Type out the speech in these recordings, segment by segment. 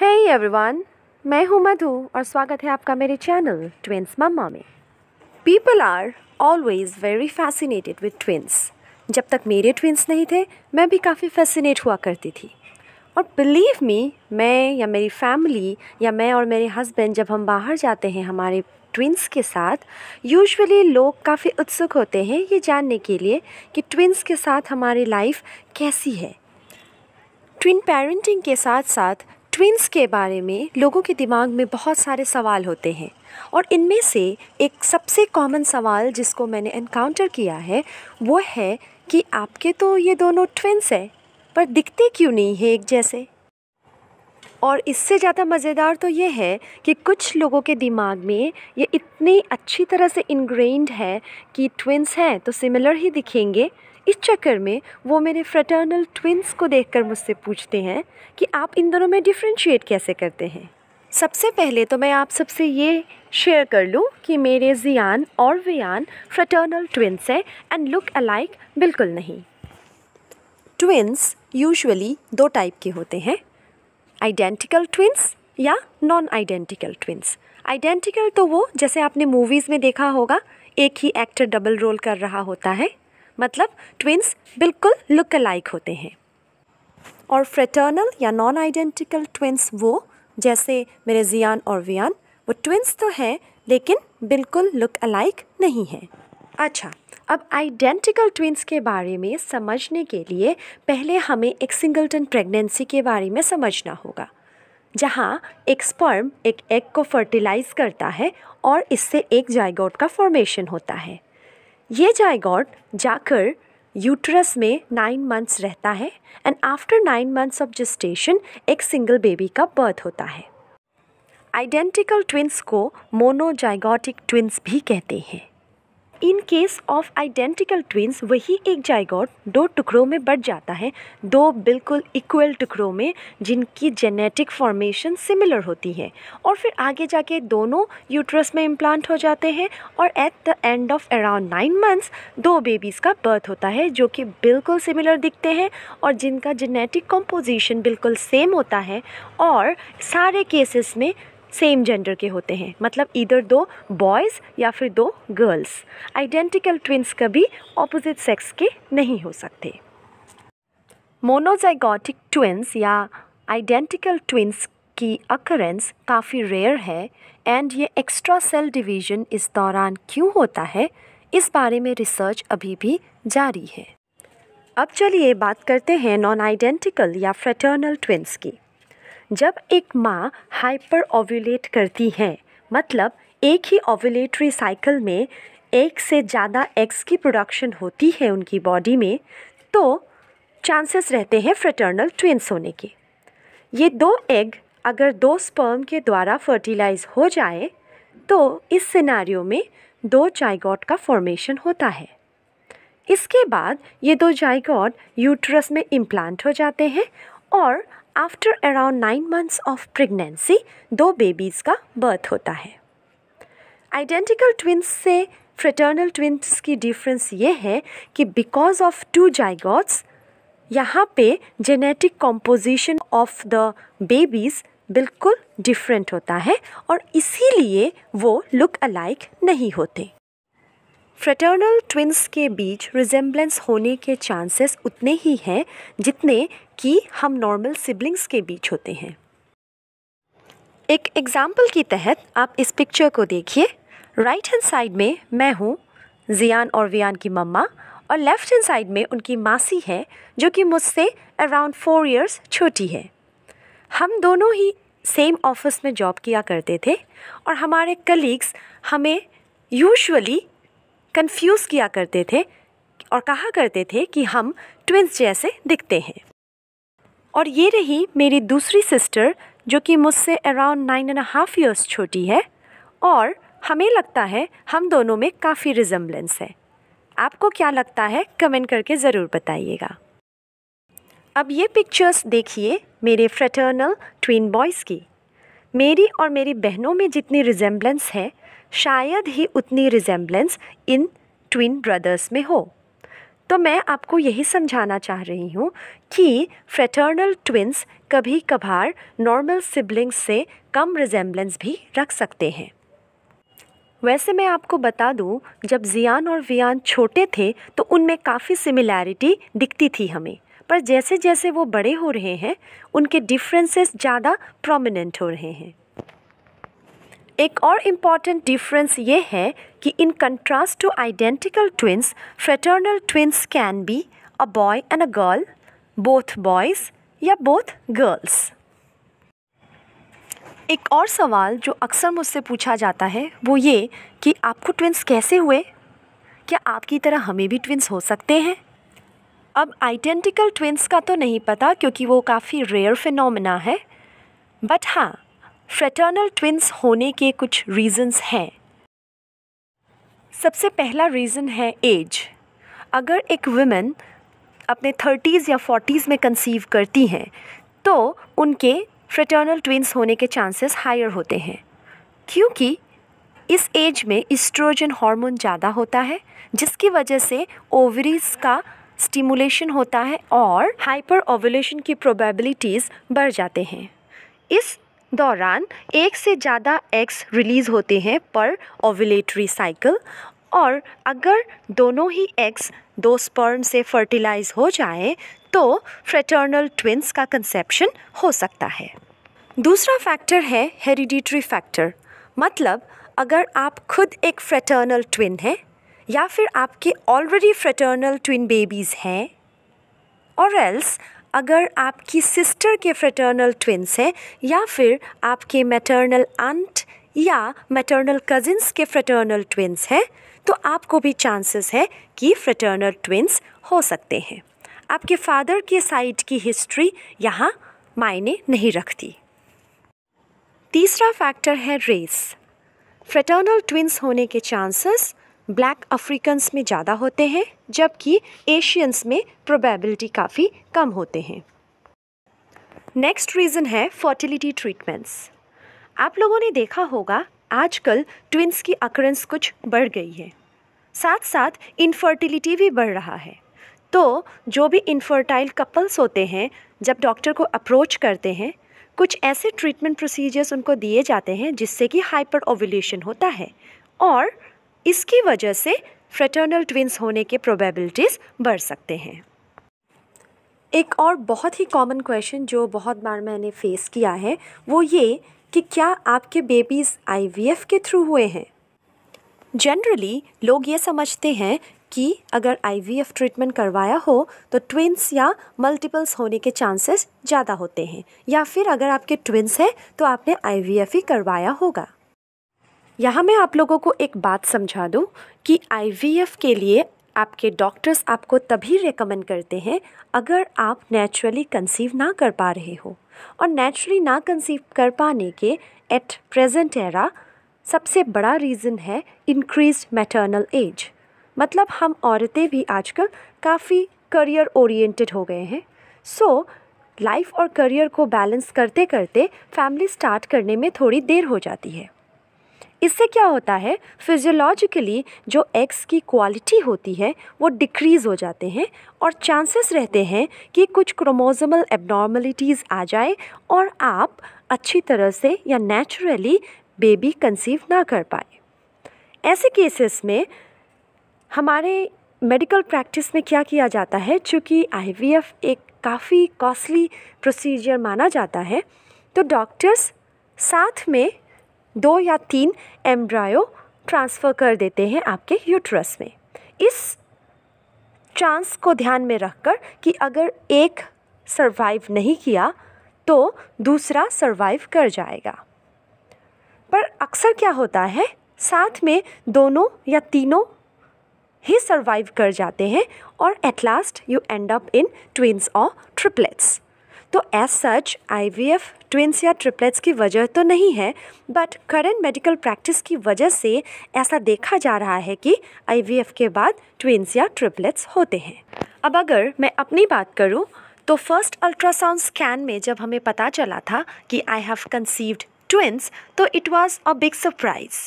है hey everyone मैं हूं मधु और स्वागत है आपका मेरे चैनल ट्विंस मम्मा में people are always very fascinated with twins जब तक मेरे ट्विंस नहीं थे मैं भी काफ़ी फैसिनेट हुआ करती थी और बिलीव मी मैं या मेरी फैमिली या मैं और मेरे हस्बैंड जब हम बाहर जाते हैं हमारे ट्विंस के साथ यूजुअली लोग काफ़ी उत्सुक होते हैं ये जानने के लिए कि ट्विंस के साथ हमारी लाइफ कैसी है ट्विन पेरेंटिंग के साथ साथ ट्विन्स के बारे में लोगों के दिमाग में बहुत सारे सवाल होते हैं और इनमें से एक सबसे कॉमन सवाल जिसको मैंने इनकाउंटर किया है वो है कि आपके तो ये दोनों ट्विन्स हैं पर दिखते क्यों नहीं है एक जैसे और इससे ज़्यादा मज़ेदार तो ये है कि कुछ लोगों के दिमाग में ये इतनी अच्छी तरह से इनग्रेइंड है कि ट्विन्स हैं तो सिमिलर ही दिखेंगे इस चक्कर में वो मेरे फ्रटर्नल ट्विन्स को देखकर मुझसे पूछते हैं कि आप इन दोनों में डिफ्रेंशिएट कैसे करते हैं सबसे पहले तो मैं आप सबसे ये शेयर कर लूँ कि मेरे जियान और वियान फ्रटर्नल ट्विन्स हैं एंड लुक अलाइक बिल्कुल नहीं ट्विन्स यूजुअली दो टाइप के होते हैं आइडेंटिकल ट्विन्स या नॉन आइडेंटिकल ट्विन्स आइडेंटिकल तो वो जैसे आपने मूवीज़ में देखा होगा एक ही एक्टर डबल रोल कर रहा होता है मतलब ट्विन्स बिल्कुल लुक अलाइक होते हैं और फ्रेटर्नल या नॉन आइडेंटिकल ट्विन्स वो जैसे मेरे जियान और वियान वो ट्विन्स तो हैं लेकिन बिल्कुल लुक अलाइक नहीं है अच्छा अब आइडेंटिकल ट्विन्स के बारे में समझने के लिए पहले हमें एक सिंगलटन प्रेगनेंसी के बारे में समझना होगा जहाँ एक स्पर्म एक एग को फर्टिलाइज़ करता है और इससे एक जायगोट का फॉर्मेशन होता है ये जायगॉड जाकर यूट्रस में नाइन मंथ्स रहता है and after nine months of gestation एक सिंगल बेबी का बर्थ होता है आइडेंटिकल ट्विंस को मोनोजाइगोटिक ट्विंस भी कहते हैं in case of identical twins वही एक जाइगोट दो टुकड़ों में बढ़ जाता है दो बिल्कुल इक्वल टुकड़ों में जिनकी जेनेटिक फॉर्मेशन सिमिलर होती है और फिर आगे जाके दोनों यूट्रस में इम्प्लांट हो जाते हैं और at the end of around nine months दो बेबीज़ का बर्थ होता है जो कि बिल्कुल सिमिलर दिखते हैं और जिनका जेनेटिक कम्पोजिशन बिल्कुल सेम होता है और सारे केसेस में सेम जेंडर के होते हैं मतलब इधर दो बॉयज़ या फिर दो गर्ल्स आइडेंटिकल ट्विंस कभी ऑपोजिट सेक्स के नहीं हो सकते मोनोजाइगोटिक ट्विंस या आइडेंटिकल ट्विंस की अकरेंस काफ़ी रेयर है एंड ये एक्स्ट्रा सेल डिवीजन इस दौरान क्यों होता है इस बारे में रिसर्च अभी भी जारी है अब चलिए बात करते हैं नॉन आइडेंटिकल या फ्रेटर्नल ट्विंस की जब एक माँ हाइपर ओव्यूलेट करती है मतलब एक ही ओव्यूलेटरी साइकिल में एक से ज़्यादा एग्स की प्रोडक्शन होती है उनकी बॉडी में तो चांसेस रहते हैं फ्रेटर्नल ट्विंस होने के ये दो एग अगर दो स्पर्म के द्वारा फर्टिलाइज हो जाए तो इस सिनारियो में दो जाइगॉट का फॉर्मेशन होता है इसके बाद ये दो जाइगॉट यूट्रस में इम्प्लांट हो जाते हैं और after around nine months of pregnancy दो बेबीज़ का बर्थ होता है आइडेंटिकल ट्विंस से फ्रेटर्नल ट्विंस की डिफरेंस ये है कि बिकॉज ऑफ टू जाइगॉट्स यहाँ पे genetic composition of the babies बिल्कुल डिफरेंट होता है और इसीलिए वो लुक अलाइक नहीं होते फ्रेटर्नल ट्विंस के बीच रिजेम्बलेंस होने के चांसेस उतने ही हैं जितने कि हम नॉर्मल सिबलिंग्स के बीच होते हैं एक एग्ज़ाम्पल के तहत आप इस पिक्चर को देखिए राइट हैंड साइड में मैं हूँ जियान और वियान की मम्मा और लेफ़्ट हैंड साइड में उनकी मासी है जो कि मुझसे अराउंड फोर इयर्स छोटी है हम दोनों ही सेम ऑफिस में जॉब किया करते थे और हमारे कलीग्स हमें यूजुअली कंफ्यूज किया करते थे और कहा करते थे कि हम ट्विंस जैसे दिखते हैं और ये रही मेरी दूसरी सिस्टर जो कि मुझसे around nine and half years छोटी है और हमें लगता है हम दोनों में काफ़ी रिजम्बलेंस है आपको क्या लगता है कमेंट करके ज़रूर बताइएगा अब ये पिक्चर्स देखिए मेरे फ्रेटर्नल ट्विन बॉयज़ की मेरी और मेरी बहनों में जितनी रिजेम्बलेंस है शायद ही उतनी रिजेम्बलेंस इन ट्विन ब्रदर्स में हो तो मैं आपको यही समझाना चाह रही हूँ कि फ्रेटर्नल ट्विन्स कभी कभार नॉर्मल सिबलिंग्स से कम रिजेम्बलेंस भी रख सकते हैं वैसे मैं आपको बता दूं जब जियान और वियान छोटे थे तो उनमें काफ़ी सिमिलैरिटी दिखती थी हमें पर जैसे जैसे वो बड़े हो रहे हैं उनके डिफरेंसेस ज़्यादा प्रोमिनेंट हो रहे हैं एक और इम्पॉर्टेंट डिफरेंस ये है कि in contrast to identical twins fraternal twins can be a boy and a girl both boys या बोथ गर्ल्स एक और सवाल जो अक्सर मुझसे पूछा जाता है वो ये कि आपको ट्विंस कैसे हुए क्या आपकी तरह हमें भी ट्विंस हो सकते हैं अब आइडेंटिकल ट्विंस का तो नहीं पता क्योंकि वो काफ़ी रेयर फिनोमिना है बट हाँ फ्रेटर्नल ट्विंस होने के कुछ रीज़न्स हैं सबसे पहला रीज़न है एज अगर एक वुमेन अपने थर्टीज़ या फोर्टीज़ में कंसीव करती हैं तो उनके फ्रेटर्नल ट्विंस होने के चांसेस हायर होते हैं क्योंकि इस एज में इस्ट्रोजन हार्मोन ज़्यादा होता है जिसकी वजह से ओवरीज का स्टिमुलेशन होता है और हाइपर ओवुलेशन की प्रोबेबिलिटीज़ बढ़ जाते हैं इस दौरान एक से ज़्यादा एग्स रिलीज़ होते हैं पर ओविलेटरी साइकिल और अगर दोनों ही एग्स दो स्पर्म से फर्टिलाइज हो जाए तो फ्रेटर्नल ट्विंस का कंसेप्शन हो सकता है दूसरा फैक्टर है हेरिडिटरी फैक्टर मतलब अगर आप खुद एक फ्रेटर्नल ट्विन हैं या फिर आपके ऑलरेडी फ्रेटर्नल ट्विन बेबीज़ हैं और एल्स अगर आपकी सिस्टर के फ्रेटर्नल ट्विंस हैं या फिर आपके मैटर्नल आंट या मैटर्नल कजिन्स के फ्रेटर्नल ट्विंस हैं तो आपको भी चांसेस है कि फ्रेटर्नल ट्विंस हो सकते हैं आपके फादर के साइड की हिस्ट्री यहाँ मायने नहीं रखती तीसरा फैक्टर है रेस फ्रेटर्नल ट्विंस होने के चांसेस ब्लैक अफ्रीकन्स में ज़्यादा होते हैं जबकि एशियंस में प्रोबेबिलिटी काफ़ी कम होते हैं नेक्स्ट रीज़न है फर्टिलिटी ट्रीटमेंट्स आप लोगों ने देखा होगा आजकल ट्विंस की अकरेंस कुछ बढ़ गई है साथ साथ इनफर्टिलिटी भी बढ़ रहा है तो जो भी इनफर्टाइल कपल्स होते हैं जब डॉक्टर को अप्रोच करते हैं कुछ ऐसे ट्रीटमेंट प्रोसीजर्स उनको दिए जाते हैं जिससे कि हाइपर ओवलेशन होता है और इसकी वजह से फ्रेटर्नल ट्विंस होने के प्रोबेबिलिटीज़ बढ़ सकते हैं एक और बहुत ही कॉमन क्वेश्चन जो बहुत बार मैंने फेस किया है वो ये कि क्या आपके बेबीज़ आईवीएफ के थ्रू हुए हैं जनरली लोग ये समझते हैं कि अगर आईवीएफ ट्रीटमेंट करवाया हो तो ट्विन्स या मल्टीपल्स होने के चांसेस ज़्यादा होते हैं या फिर अगर आपके ट्विन्स हैं तो आपने आईवीएफ ही करवाया होगा यहाँ मैं आप लोगों को एक बात समझा दूँ कि आईवीएफ के लिए आपके डॉक्टर्स आपको तभी रेकमेंड करते हैं अगर आप नेचुरली कंसीव ना कर पा रहे हो और नेचुरली ना कंसीव कर पाने के एट प्रेजेंट एरा सबसे बड़ा रीज़न है इंक्रीज मैटर्नल एज मतलब हम औरतें भी आजकल काफ़ी करियर ओरिएंटेड हो गए हैं सो लाइफ और करियर को बैलेंस करते करते फैमिली स्टार्ट करने में थोड़ी देर हो जाती है इससे क्या होता है फिजियोलॉजिकली जो एग्स की क्वालिटी होती है वो डिक्रीज़ हो जाते हैं और चांसेस रहते हैं कि कुछ क्रोमोजमल एबनॉर्मलिटीज़ आ जाए और आप अच्छी तरह से या नेचुरली बेबी कंसीव ना कर पाए ऐसे केसेस में हमारे मेडिकल प्रैक्टिस में क्या किया जाता है चूँकि आई एक काफ़ी कॉस्टली प्रोसीजर माना जाता है तो डॉक्टर्स साथ में दो या तीन एम्ब्रायो ट्रांसफ़र कर देते हैं आपके यूट्रस में इस चांस को ध्यान में रखकर कि अगर एक सर्वाइव नहीं किया तो दूसरा सर्वाइव कर जाएगा पर अक्सर क्या होता है साथ में दोनों या तीनों ही सर्वाइव कर जाते हैं और at last you end up in twins और ट्रिपलेट्स तो as such I V F twins या ट्रिपलेट्स की वजह तो नहीं है बट करेंट मेडिकल प्रैक्टिस की वजह से ऐसा देखा जा रहा है कि आई वी एफ के बाद ट्विंस या ट्रिपलेट्स होते हैं अब अगर मैं अपनी बात करूँ तो फर्स्ट अल्ट्रासाउंड स्कैन में जब हमें पता चला था कि आई हैव कंसीव्ड ट्विंस तो it was a big surprise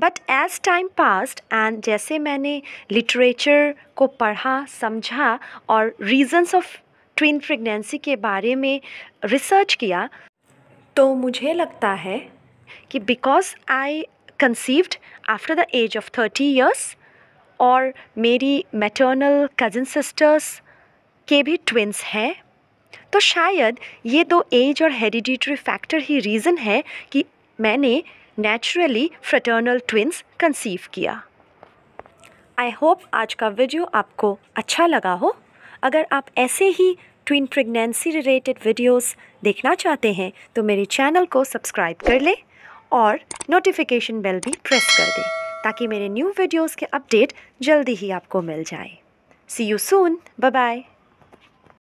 but as time passed and जैसे मैंने लिटरेचर को पढ़ा समझा और रीजन्स ऑफ ट्विन प्रेगनेंसी के बारे में रिसर्च किया तो मुझे लगता है कि because I conceived after the age of thirty years और मेरी मैटर्नल कज़न सिस्टर्स के भी ट्विंस हैं तो शायद ये दो एज और हेरिडिटरी फैक्टर ही रीज़न है कि मैंने नेचुरली फ्रटर्नल ट्विंस कंसीव किया आई होप आज का वीडियो आपको अच्छा लगा हो अगर आप ऐसे ही ट्विन प्रेगनेंसी रिलेटेड वीडियोस देखना चाहते हैं तो मेरे चैनल को सब्सक्राइब कर लें और नोटिफिकेशन बेल भी प्रेस कर दें ताकि मेरे न्यू वीडियोस के अपडेट जल्दी ही आपको मिल जाए see you soon bye bye